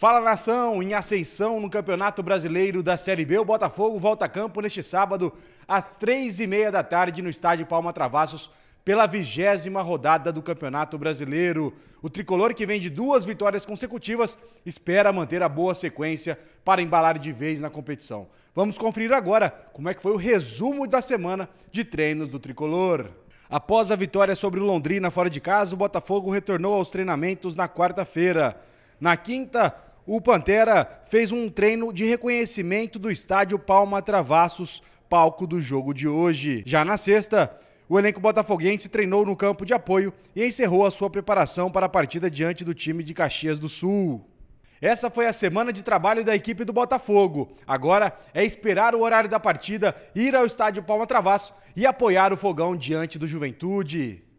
Fala nação, em ascensão no Campeonato Brasileiro da Série B, o Botafogo volta a campo neste sábado às três e meia da tarde no estádio Palma Travassos pela vigésima rodada do Campeonato Brasileiro. O tricolor que vem de duas vitórias consecutivas espera manter a boa sequência para embalar de vez na competição. Vamos conferir agora como é que foi o resumo da semana de treinos do tricolor. Após a vitória sobre o Londrina fora de casa, o Botafogo retornou aos treinamentos na quarta-feira. Na quinta, o Pantera fez um treino de reconhecimento do estádio Palma Travassos, palco do jogo de hoje. Já na sexta, o elenco botafoguense treinou no campo de apoio e encerrou a sua preparação para a partida diante do time de Caxias do Sul. Essa foi a semana de trabalho da equipe do Botafogo. Agora é esperar o horário da partida, ir ao estádio Palma Travasso e apoiar o fogão diante do Juventude.